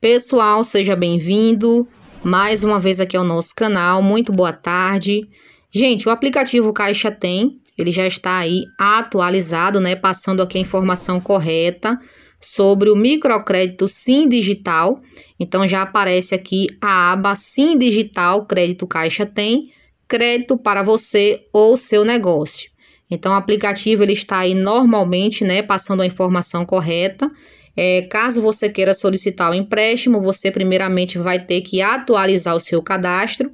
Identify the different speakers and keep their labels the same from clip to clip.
Speaker 1: Pessoal, seja bem-vindo mais uma vez aqui ao nosso canal. Muito boa tarde. Gente, o aplicativo Caixa Tem, ele já está aí atualizado, né? Passando aqui a informação correta sobre o microcrédito Sim Digital. Então já aparece aqui a aba Sim Digital Crédito Caixa Tem, crédito para você ou seu negócio. Então o aplicativo ele está aí normalmente, né, passando a informação correta é, caso você queira solicitar o empréstimo, você primeiramente vai ter que atualizar o seu cadastro.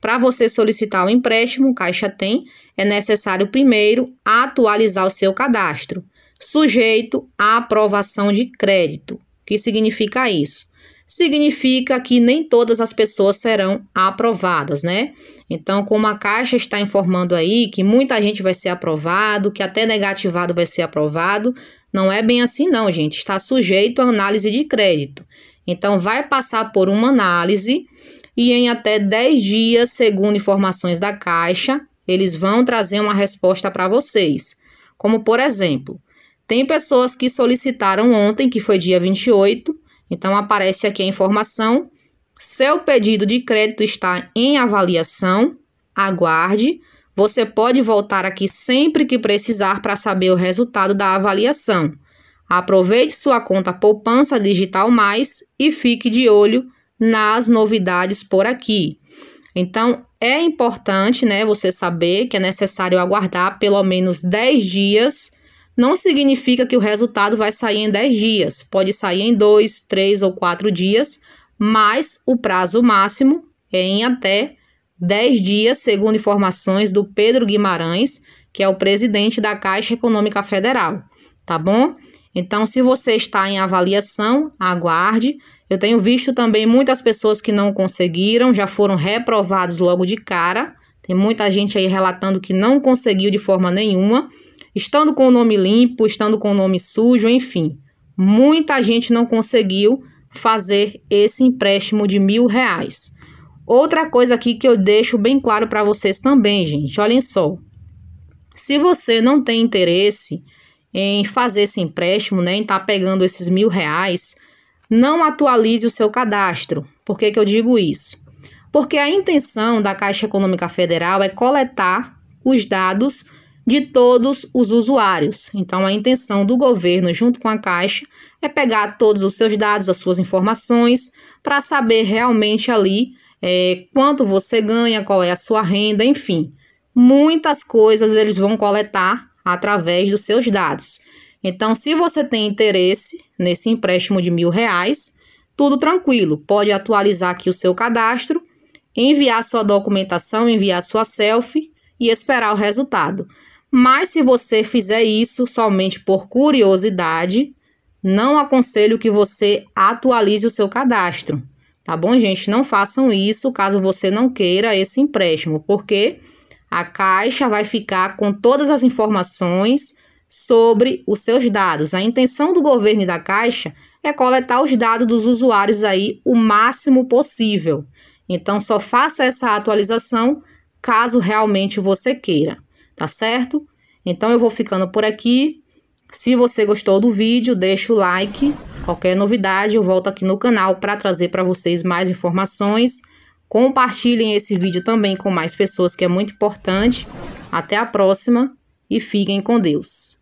Speaker 1: Para você solicitar o empréstimo, Caixa Tem, é necessário primeiro atualizar o seu cadastro, sujeito à aprovação de crédito. O que significa isso? significa que nem todas as pessoas serão aprovadas, né? Então, como a Caixa está informando aí que muita gente vai ser aprovado, que até negativado vai ser aprovado, não é bem assim não, gente. Está sujeito a análise de crédito. Então, vai passar por uma análise e em até 10 dias, segundo informações da Caixa, eles vão trazer uma resposta para vocês. Como, por exemplo, tem pessoas que solicitaram ontem, que foi dia 28, então, aparece aqui a informação: seu pedido de crédito está em avaliação, aguarde. Você pode voltar aqui sempre que precisar para saber o resultado da avaliação. Aproveite sua conta Poupança Digital Mais e fique de olho nas novidades por aqui. Então, é importante, né, você saber que é necessário aguardar pelo menos 10 dias não significa que o resultado vai sair em 10 dias, pode sair em 2, 3 ou 4 dias, mas o prazo máximo é em até 10 dias, segundo informações do Pedro Guimarães, que é o presidente da Caixa Econômica Federal, tá bom? Então, se você está em avaliação, aguarde. Eu tenho visto também muitas pessoas que não conseguiram, já foram reprovados logo de cara. Tem muita gente aí relatando que não conseguiu de forma nenhuma. Estando com o nome limpo, estando com o nome sujo, enfim. Muita gente não conseguiu fazer esse empréstimo de mil reais. Outra coisa aqui que eu deixo bem claro para vocês também, gente. Olhem só. Se você não tem interesse em fazer esse empréstimo, né, em estar tá pegando esses mil reais, não atualize o seu cadastro. Por que, que eu digo isso? Porque a intenção da Caixa Econômica Federal é coletar os dados de todos os usuários. Então, a intenção do governo, junto com a Caixa, é pegar todos os seus dados, as suas informações, para saber realmente ali é, quanto você ganha, qual é a sua renda, enfim. Muitas coisas eles vão coletar através dos seus dados. Então, se você tem interesse nesse empréstimo de mil reais, tudo tranquilo, pode atualizar aqui o seu cadastro, enviar sua documentação, enviar sua selfie e esperar o resultado. Mas se você fizer isso somente por curiosidade, não aconselho que você atualize o seu cadastro. Tá bom, gente? Não façam isso caso você não queira esse empréstimo, porque a Caixa vai ficar com todas as informações sobre os seus dados. A intenção do governo e da Caixa é coletar os dados dos usuários aí o máximo possível. Então só faça essa atualização caso realmente você queira tá certo? Então eu vou ficando por aqui. Se você gostou do vídeo, deixa o like. Qualquer novidade, eu volto aqui no canal para trazer para vocês mais informações. Compartilhem esse vídeo também com mais pessoas, que é muito importante. Até a próxima e fiquem com Deus.